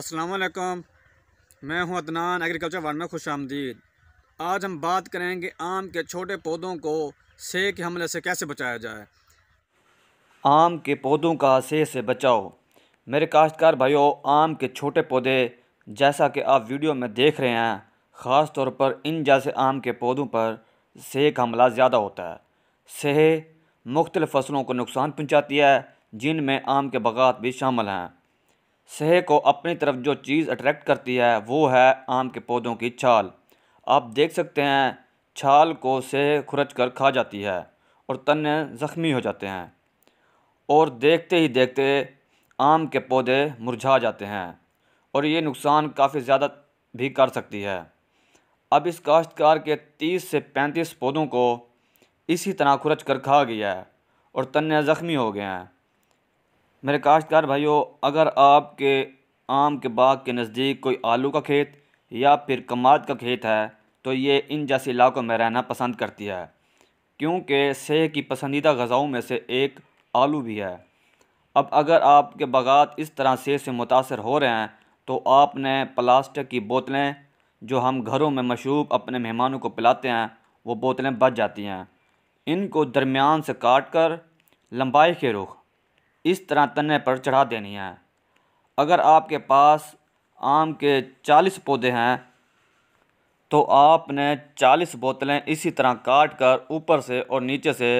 असलकम मैं हूं अदनान एग्रीकल्चर वार्ड में खुश आमदीद आज हम बात करेंगे आम के छोटे पौधों को से के हमले से कैसे बचाया जाए आम के पौधों का से से बचाओ मेरे काश्तकार भाइयों आम के छोटे पौधे जैसा कि आप वीडियो में देख रहे हैं ख़ास तौर पर इन जैसे आम के पौधों पर से का हमला ज़्यादा होता है सेह मुख्तलिफ़ फसलों को नुकसान पहुँचाती है जिनमें आम के बगात भी शामिल हैं सेह को अपनी तरफ जो चीज़ अट्रैक्ट करती है वो है आम के पौधों की छाल आप देख सकते हैं छाल को सह खुरच कर खा जाती है और तने ज़ख्मी हो जाते हैं और देखते ही देखते आम के पौधे मुरझा जाते हैं और ये नुकसान काफ़ी ज़्यादा भी कर सकती है अब इस काश्तकार के 30 से 35 पौधों को इसी तरह खुरच कर खा गया है और तने ज़ख्मी हो गए हैं मेरे काश्तकार भाइयों अगर आपके आम के बाग के नज़दीक कोई आलू का खेत या फिर कमाद का खेत है तो ये इन जैसे इलाकों में रहना पसंद करती है क्योंकि सेह की पसंदीदा गज़ाओं में से एक आलू भी है अब अगर आपके बागात इस तरह सेह से मुतासर हो रहे हैं तो आपने प्लास्टिक की बोतलें जो हम घरों में मशरूब अपने मेहमानों को पिलाते हैं वो बोतलें बच जाती हैं इनको दरमियान से काट कर लंबाई के रुख इस तरह तने पर चढ़ा देनी है अगर आपके पास आम के चालीस पौधे हैं तो आपने चालीस बोतलें इसी तरह काट कर ऊपर से और नीचे से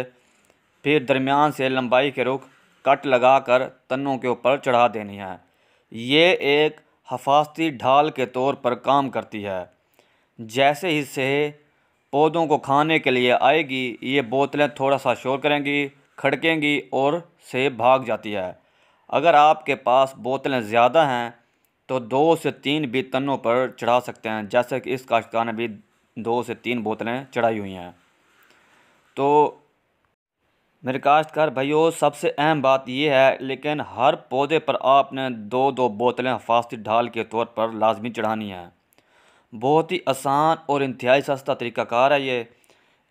फिर दरमियान से लंबाई के रुख कट लगा कर तनों के ऊपर चढ़ा देनी है ये एक हफाती ढाल के तौर पर काम करती है जैसे ही से पौधों को खाने के लिए आएगी ये बोतलें थोड़ा सा शोर करेंगी खड़केंगी और सेब भाग जाती है अगर आपके पास बोतलें ज़्यादा हैं तो दो से तीन भी तनों पर चढ़ा सकते हैं जैसे कि इस काश्तकार ने भी दो से तीन बोतलें चढ़ाई हुई हैं तो मेरे काश्तकार भाइयों सबसे अहम बात यह है लेकिन हर पौधे पर आपने दो दो बोतलें हफास्ती ढाल के तौर पर लाजमी चढ़ानी है बहुत ही आसान और इंतहाई सस्ता तरीक़ाकार है ये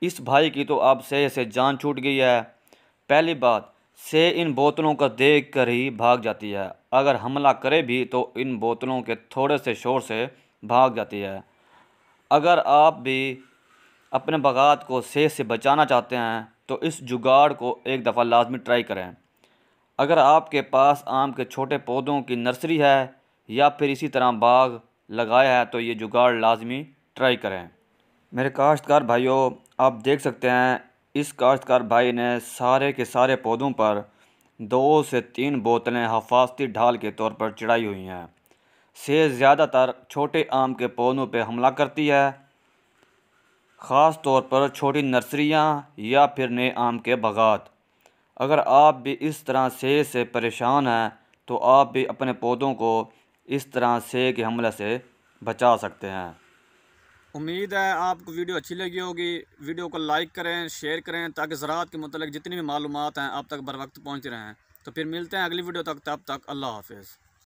इस भाई की तो अब से से जान छूट गई है पहली बात से इन बोतलों को देख कर ही भाग जाती है अगर हमला करे भी तो इन बोतलों के थोड़े से शोर से भाग जाती है अगर आप भी अपने बगात को से से बचाना चाहते हैं तो इस जुगाड़ को एक दफ़ा लाजमी ट्राई करें अगर आपके पास आम के छोटे पौधों की नर्सरी है या फिर इसी तरह बाग लगाया है तो ये जुगाड़ लाजमी ट्राई करें मेरे काश्तकार भाइयों आप देख सकते हैं इस काश्तकार भाई ने सारे के सारे पौधों पर दो से तीन बोतलें हफाजती ढाल के तौर पर चढ़ाई हुई हैं से ज़्यादातर छोटे आम के पौधों पर हमला करती है ख़ास तौर पर छोटी नर्सरियाँ या फिर नए आम के बगात अगर आप भी इस तरह से से परेशान हैं तो आप भी अपने पौधों को इस तरह से के हमले से बचा सकते हैं उम्मीद है आपको वीडियो अच्छी लगी होगी वीडियो को लाइक करें शेयर करें ताकि ज़रात के मतलब जितनी भी मालूम हैं आप तक बर वक्त पहुँच रहे हैं तो फिर मिलते हैं अगली वीडियो तक तब तक अल्लाह हाफिज़